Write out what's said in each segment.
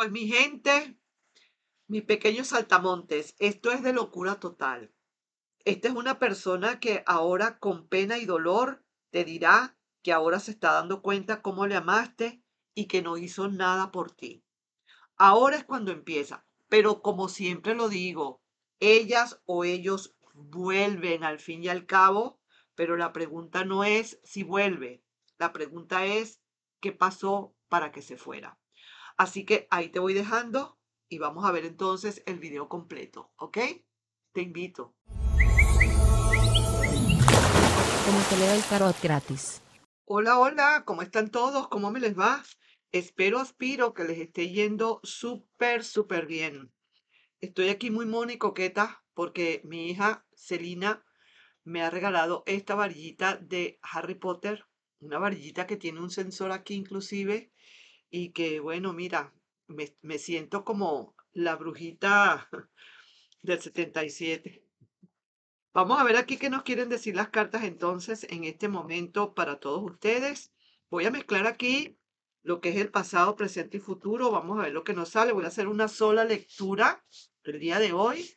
Pues mi gente, mis pequeños saltamontes, esto es de locura total. Esta es una persona que ahora con pena y dolor te dirá que ahora se está dando cuenta cómo le amaste y que no hizo nada por ti. Ahora es cuando empieza, pero como siempre lo digo, ellas o ellos vuelven al fin y al cabo, pero la pregunta no es si vuelve, la pregunta es qué pasó para que se fuera. Así que ahí te voy dejando y vamos a ver entonces el video completo, ¿ok? Te invito. Como el gratis. Hola, hola, ¿cómo están todos? ¿Cómo me les va? Espero, aspiro que les esté yendo súper, súper bien. Estoy aquí muy mona y coqueta porque mi hija Selina me ha regalado esta varillita de Harry Potter, una varillita que tiene un sensor aquí inclusive y que bueno, mira, me, siento como la brujita del 77. Vamos a ver aquí qué nos quieren decir las cartas entonces en este momento para todos ustedes. Voy a mezclar aquí lo que es el pasado, presente y futuro. Vamos a ver lo que nos sale. Voy a hacer una sola lectura el día de hoy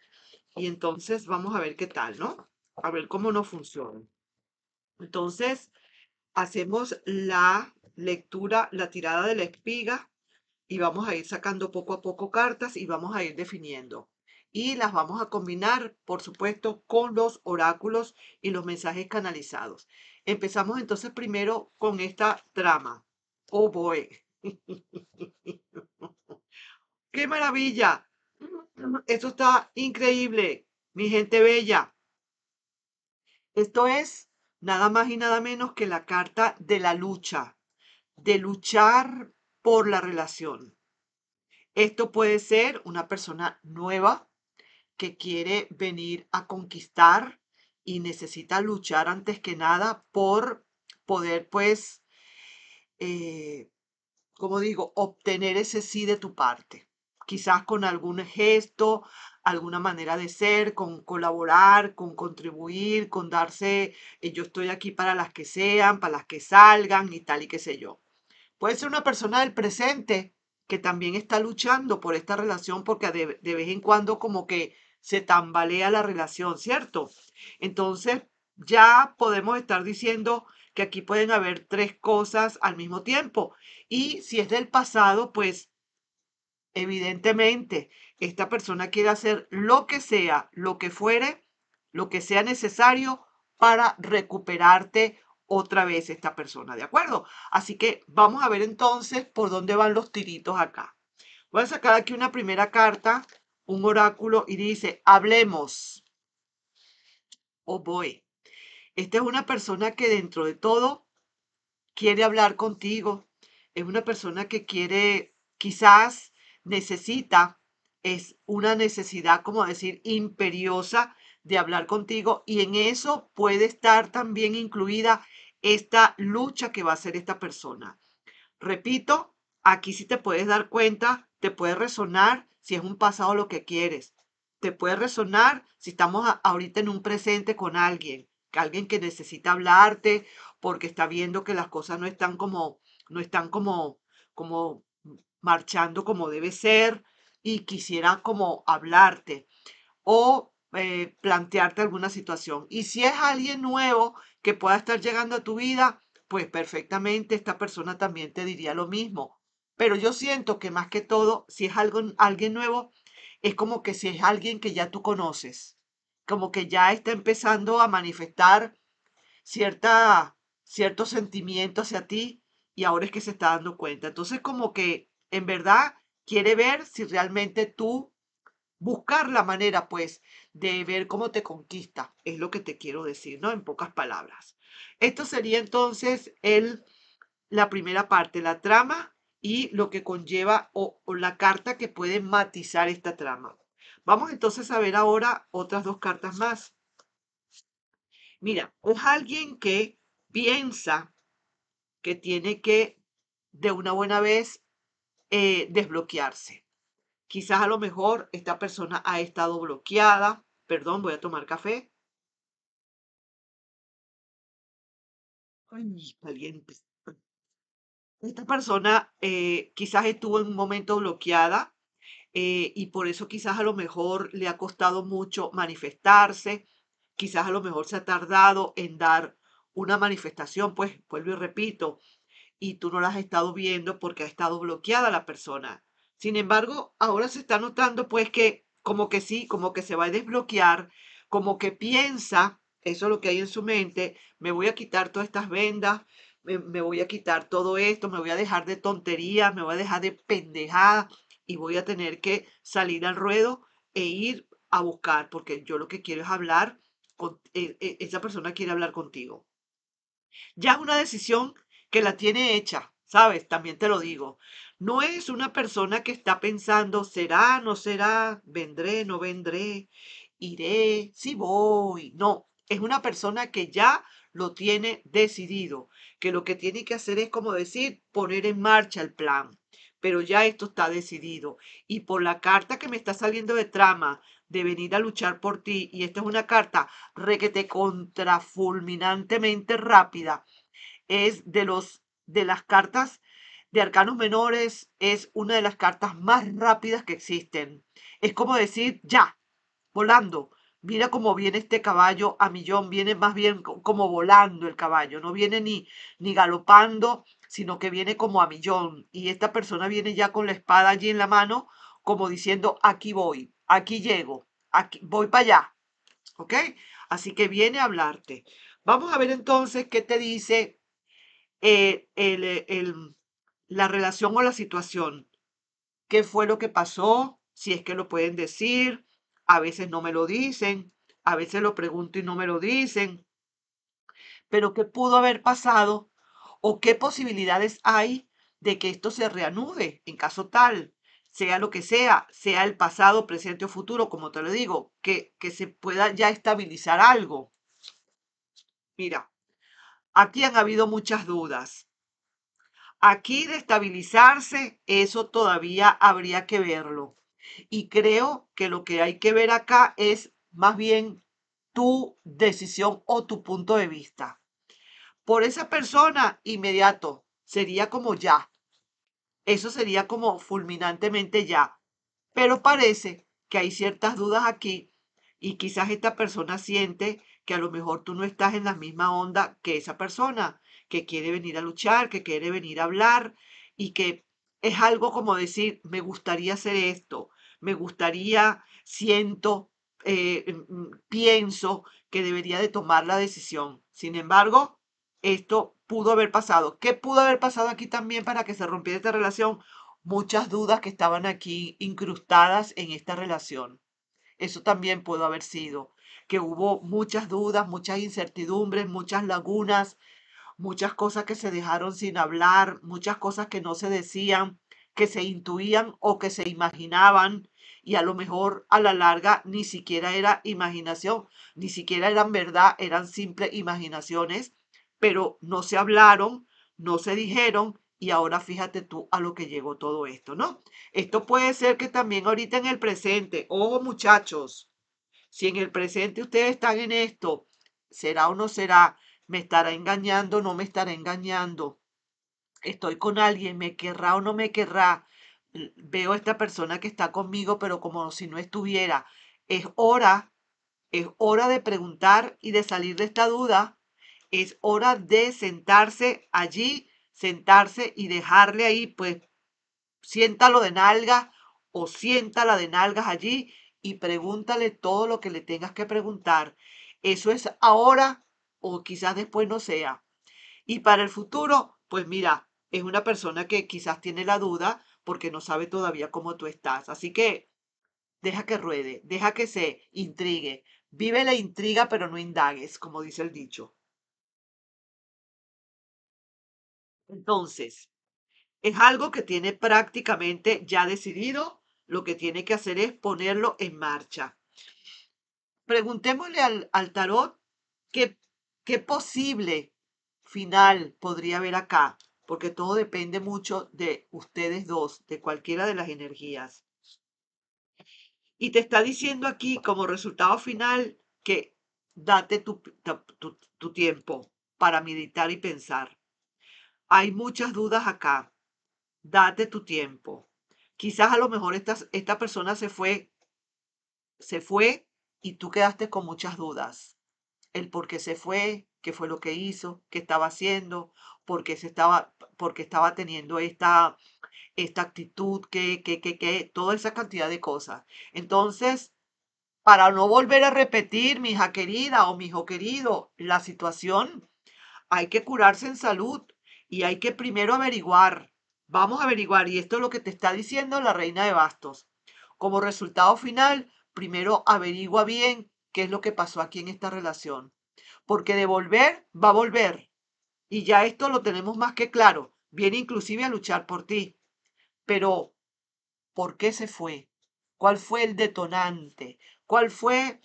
y entonces vamos a ver qué tal, ¿no? A ver cómo nos funciona. Entonces, hacemos la lectura La tirada de la espiga y vamos a ir sacando poco a poco cartas y vamos a ir definiendo. Y las vamos a combinar, por supuesto, con los oráculos y los mensajes canalizados. Empezamos entonces primero con esta trama. Oh boy. ¡Qué maravilla! Esto está increíble, mi gente bella. Esto es nada más y nada menos que la carta de la lucha de luchar por la relación. Esto puede ser una persona nueva que quiere venir a conquistar y necesita luchar antes que nada por poder, pues, eh, como digo, obtener ese sí de tu parte. Quizás con algún gesto, alguna manera de ser, con colaborar, con contribuir, con darse, eh, yo estoy aquí para las que sean, para las que salgan y tal y qué sé yo. Puede ser una persona del presente que también está luchando por esta relación porque de, vez en cuando como que se tambalea la relación, ¿cierto? Entonces, ya podemos estar diciendo que aquí pueden haber tres cosas al mismo tiempo. Y si es del pasado, pues evidentemente esta persona quiere hacer lo que sea, lo que fuere, lo que sea necesario para recuperarte otra vez esta persona, ¿de acuerdo? Así que vamos a ver entonces por dónde van los tiritos acá. Voy a sacar aquí una primera carta, un oráculo, y dice, hablemos. Oh boy. Esta es una persona que dentro de todo quiere hablar contigo. Es una persona que quiere, quizás necesita, es una necesidad, como decir, imperiosa de hablar contigo y en eso puede estar también incluida esta lucha que va a hacer esta persona. Repito, aquí sí te puedes dar cuenta, te puede resonar si es un pasado lo que quieres. Te puede resonar si estamos ahorita en un presente con alguien, alguien que necesita hablarte porque está viendo que las cosas no están como no están como como marchando como debe ser y quisiera como hablarte. O eh, plantearte alguna situación. Y si es alguien nuevo que pueda estar llegando a tu vida, pues perfectamente esta persona también te diría lo mismo. Pero yo siento que más que todo, si es algo, alguien nuevo, es como que si es alguien que ya tú conoces, como que ya está empezando a manifestar cierta, cierto sentimiento hacia ti y ahora es que se está dando cuenta. Entonces como que en verdad quiere ver si realmente tú Buscar la manera, pues, de ver cómo te conquista, es lo que te quiero decir, ¿no? En pocas palabras. Esto sería entonces el, la primera parte, la trama y lo que conlleva o, la carta que puede matizar esta trama. Vamos entonces a ver ahora otras dos cartas más. Mira, es alguien que piensa que tiene que de una buena vez eh, desbloquearse. Quizás a lo mejor esta persona ha estado bloqueada. Perdón, voy a tomar café. Ay, Esta persona eh, quizás estuvo en un momento bloqueada eh, y por eso quizás a lo mejor le ha costado mucho manifestarse, quizás a lo mejor se ha tardado en dar una manifestación, pues vuelvo y repito, y tú no la has estado viendo porque ha estado bloqueada la persona. Sin embargo, ahora se está notando pues que como que sí, como que se va a desbloquear, como que piensa, eso es lo que hay en su mente, me voy a quitar todas estas vendas, me, voy a quitar todo esto, me voy a dejar de tontería, me voy a dejar de pendejada y voy a tener que salir al ruedo e ir a buscar, porque yo lo que quiero es hablar, con, eh, eh, esa persona quiere hablar contigo. Ya es una decisión que la tiene hecha, ¿sabes? También te lo digo no es una persona que está pensando, será, no será, vendré, no vendré, iré, si voy. No, es una persona que ya lo tiene decidido, que lo que tiene que hacer es, como decir, poner en marcha el plan. Pero ya esto está decidido. Y por la carta que me está saliendo de trama, de venir a luchar por ti, y esta es una carta requete fulminantemente rápida, es de los de las cartas de arcanos menores es una de las cartas más rápidas que existen. Es como decir, ya, volando. Mira cómo viene este caballo a millón, viene más bien como volando el caballo, no viene ni, ni galopando, sino que viene como a millón. Y esta persona viene ya con la espada allí en la mano, como diciendo, aquí voy, aquí llego, aquí voy para allá. ¿Ok? Así que viene a hablarte. Vamos a ver entonces qué te dice eh, el la relación o la situación. ¿Qué fue lo que pasó? Si es que lo pueden decir. A veces no me lo dicen. A veces lo pregunto y no me lo dicen. Pero ¿qué pudo haber pasado? ¿O qué posibilidades hay de que esto se reanude en caso tal? Sea lo que sea, sea el pasado, presente o futuro, como te lo digo, que, que se pueda ya estabilizar algo. Mira, aquí han habido muchas dudas. Aquí de estabilizarse, eso todavía habría que verlo. Y creo que lo que hay que ver acá es más bien tu decisión o tu punto de vista. Por esa persona, inmediato, sería como ya. Eso sería como fulminantemente ya. Pero parece que hay ciertas dudas aquí y quizás esta persona siente que a lo mejor tú no estás en la misma onda que esa persona que quiere venir a luchar, que quiere venir a hablar y que es algo como decir, me gustaría hacer esto, me gustaría, siento, eh, mm, mm, pienso que debería de tomar la decisión. Sin embargo, esto pudo haber pasado. ¿Qué pudo haber pasado aquí también para que se rompiera esta relación? Muchas dudas que estaban aquí incrustadas en esta relación. Eso también pudo haber sido, que hubo muchas dudas, muchas incertidumbres, muchas lagunas, muchas cosas que se dejaron sin hablar, muchas cosas que no se decían, que se intuían o que se imaginaban y a lo mejor a la larga ni siquiera era imaginación, ni siquiera eran verdad, eran simples imaginaciones, pero no se hablaron, no se dijeron y ahora fíjate tú a lo que llegó todo esto, ¿no? Esto puede ser que también ahorita en el presente, oh muchachos, si en el presente ustedes están en esto, será o no será me estará engañando, no me estará engañando, estoy con alguien, me querrá o no me querrá, veo a esta persona que está conmigo, pero como si no estuviera, es hora, es hora de preguntar y de salir de esta duda, es hora de sentarse allí, sentarse y dejarle ahí, pues, siéntalo de nalgas o siéntala de nalgas allí y pregúntale todo lo que le tengas que preguntar. Eso es ahora o quizás después no sea. Y para el futuro, pues mira, es una persona que quizás tiene la duda porque no sabe todavía cómo tú estás. Así que deja que ruede, deja que se intrigue. Vive la intriga, pero no indagues, como dice el dicho. Entonces, es algo que tiene prácticamente ya decidido. Lo que tiene que hacer es ponerlo en marcha. Preguntémosle al, tarot qué ¿Qué posible final podría haber acá? Porque todo depende mucho de ustedes dos, de cualquiera de las energías. Y te está diciendo aquí como resultado final que date tu, tiempo para meditar y pensar. Hay muchas dudas acá. Date tu tiempo. Quizás a lo mejor esta, esta persona se fue, se fue y tú quedaste con muchas dudas el por qué se fue, qué fue lo que hizo, qué estaba haciendo, por qué, se estaba, por estaba teniendo esta, esta actitud, que, que, que, que, toda esa cantidad de cosas. Entonces, para no volver a repetir, mi hija querida o mi hijo querido, la situación, hay que curarse en salud y hay que primero averiguar. Vamos a averiguar, y esto es lo que te está diciendo la reina de bastos. Como resultado final, primero averigua bien qué es lo que pasó aquí en esta relación. Porque de volver, va a volver. Y ya esto lo tenemos más que claro. Viene inclusive a luchar por ti. Pero, ¿por qué se fue? ¿Cuál fue el detonante? ¿Cuál fue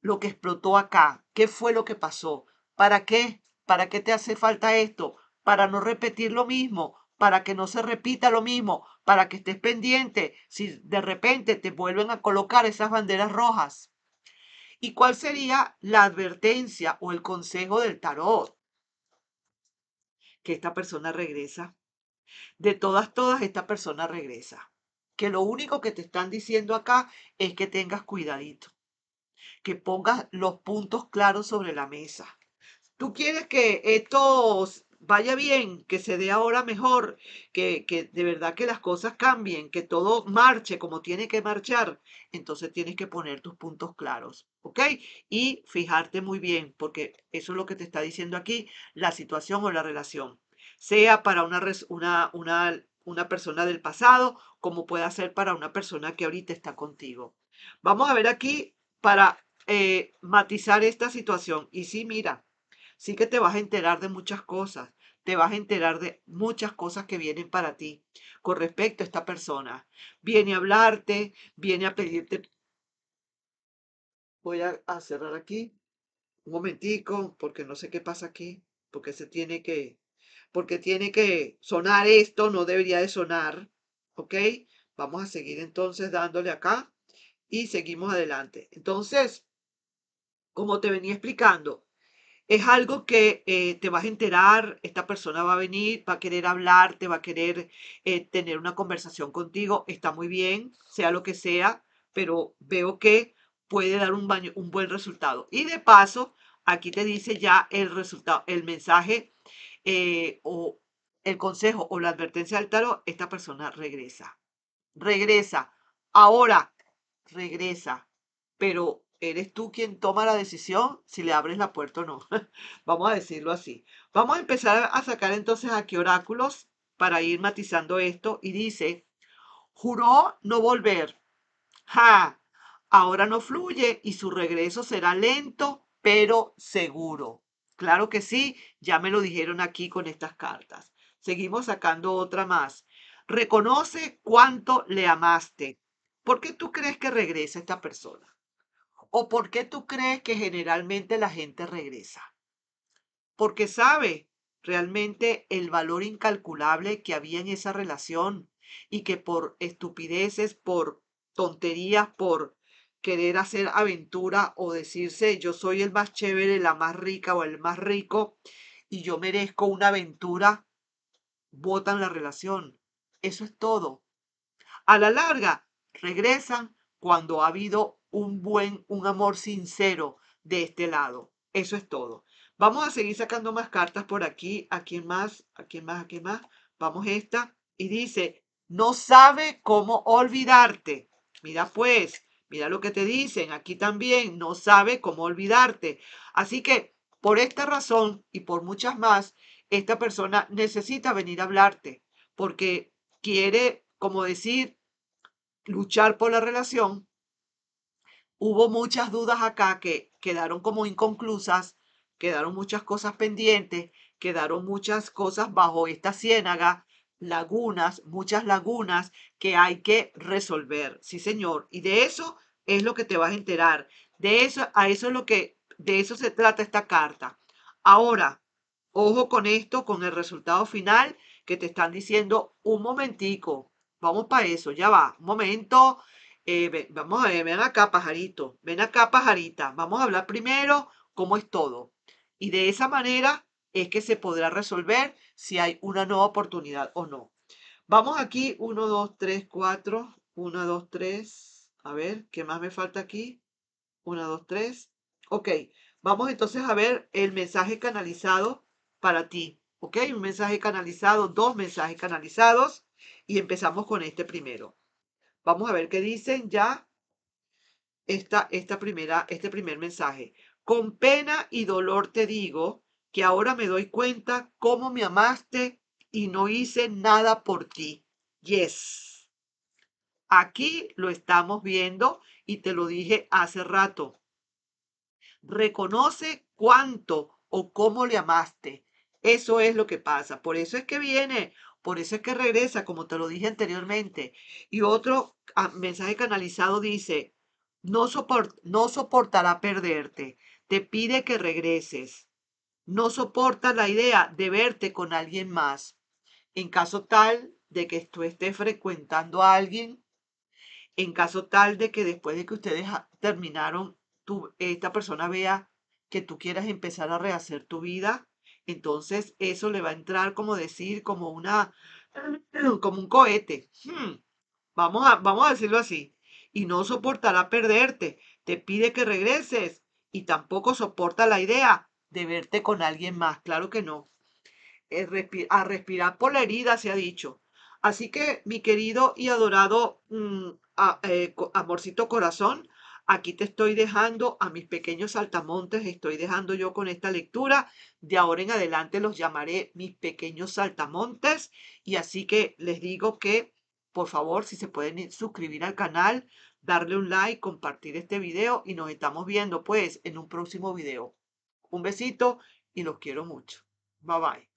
lo que explotó acá? ¿Qué fue lo que pasó? ¿Para qué? ¿Para qué te hace falta esto? Para no repetir lo mismo, para que no se repita lo mismo, para que estés pendiente si de repente te vuelven a colocar esas banderas rojas y cuál sería la advertencia o el consejo del tarot. Que esta persona regresa. De todas, todas, esta persona regresa. Que lo único que te están diciendo acá es que tengas cuidadito. Que pongas los puntos claros sobre la mesa. Tú quieres que estos vaya bien, que se dé ahora mejor, que, de verdad que las cosas cambien, que todo marche como tiene que marchar, entonces tienes que poner tus puntos claros, ¿ok? Y fijarte muy bien, porque eso es lo que te está diciendo aquí la situación o la relación, sea para una, una, persona del pasado como pueda ser para una persona que ahorita está contigo. Vamos a ver aquí para eh, matizar esta situación. Y sí, mira, sí que te vas a enterar de muchas cosas te vas a enterar de muchas cosas que vienen para ti con respecto a esta persona. Viene a hablarte, viene a pedirte... Voy a, cerrar aquí un momentico porque no sé qué pasa aquí, porque se tiene que, porque tiene que sonar esto, no debería de sonar, ¿ok? Vamos a seguir entonces dándole acá y seguimos adelante. Entonces, como te venía explicando, es algo que eh, te vas a enterar, esta persona va a venir, va a querer hablar, te va a querer eh, tener una conversación contigo, está muy bien, sea lo que sea, pero veo que puede dar un, un buen resultado. Y de paso, aquí te dice ya el resultado, el mensaje eh, o el consejo o la advertencia del tarot, esta persona regresa, regresa, ahora regresa, pero eres tú quien toma la decisión si le abres la puerta o no. Vamos a decirlo así. Vamos a empezar a sacar entonces aquí oráculos para ir matizando esto. Y dice, juró no volver. Ja, ahora no fluye y su regreso será lento, pero seguro. Claro que sí, ya me lo dijeron aquí con estas cartas. Seguimos sacando otra más. Reconoce cuánto le amaste. ¿Por qué tú crees que regresa esta persona? ¿O por qué tú crees que generalmente la gente regresa? Porque sabe realmente el valor incalculable que había en esa relación y que por estupideces, por tonterías, por querer hacer aventura o decirse yo soy el más chévere, la más rica o el más rico y yo merezco una aventura, votan la relación. Eso es todo. A la larga, regresan cuando ha habido un buen, un amor sincero de este lado. Eso es todo. Vamos a seguir sacando más cartas por aquí. ¿A quién más? ¿A quién más? ¿A quién más? Vamos esta. Y dice, no sabe cómo olvidarte. Mira pues, mira lo que te dicen. Aquí también, no sabe cómo olvidarte. Así que por esta razón y por muchas más, esta persona necesita venir a hablarte porque quiere, como decir, luchar por la relación, hubo muchas dudas acá que quedaron como inconclusas, quedaron muchas cosas pendientes, quedaron muchas cosas bajo esta ciénaga, lagunas, muchas lagunas que hay que resolver. Sí, señor. Y de eso es lo que te vas a enterar. De eso, a eso es lo que, de eso se trata esta carta. Ahora, ojo con esto, con el resultado final que te están diciendo un momentico. Vamos para eso, ya va. Un momento, eh, vamos a ver, ven acá, pajarito, ven acá, pajarita, vamos a hablar primero cómo es todo. Y de esa manera es que se podrá resolver si hay una nueva oportunidad o no. Vamos aquí, 1, 2, 3, 4, 1, 2, 3, a ver, ¿qué más me falta aquí? 1, 2, 3, ok. Vamos entonces a ver el mensaje canalizado para ti, ok. Un mensaje canalizado, dos mensajes canalizados y empezamos con este primero. Vamos a ver qué dicen ya esta, esta primera, este primer mensaje. Con pena y dolor te digo que ahora me doy cuenta cómo me amaste y no hice nada por ti. Yes. Aquí lo estamos viendo y te lo dije hace rato. Reconoce cuánto o cómo le amaste. Eso es lo que pasa. Por eso es que viene por eso es que regresa, como te lo dije anteriormente. Y otro mensaje canalizado dice, no, no soportará perderte, te pide que regreses. No soporta la idea de verte con alguien más. En caso tal de que tú estés frecuentando a alguien, en caso tal de que después de que ustedes terminaron, esta persona vea que tú quieras empezar a rehacer tu vida, entonces eso le va a entrar como decir, como una, como un cohete. Hmm, vamos, a, vamos a decirlo así. Y no soportará perderte. Te pide que regreses. Y tampoco soporta la idea de verte con alguien más. Claro que no. Eh, a respirar por la herida, se ha dicho. Así que, mi querido y adorado mm, eh, amorcito corazón, Aquí te estoy dejando a mis pequeños saltamontes, estoy dejando yo con esta lectura. De ahora en adelante los llamaré mis pequeños saltamontes. Y así que les digo que, por favor, si se pueden suscribir al canal, darle un like, compartir este video y nos estamos viendo pues en un próximo video. Un besito y los quiero mucho. Bye bye.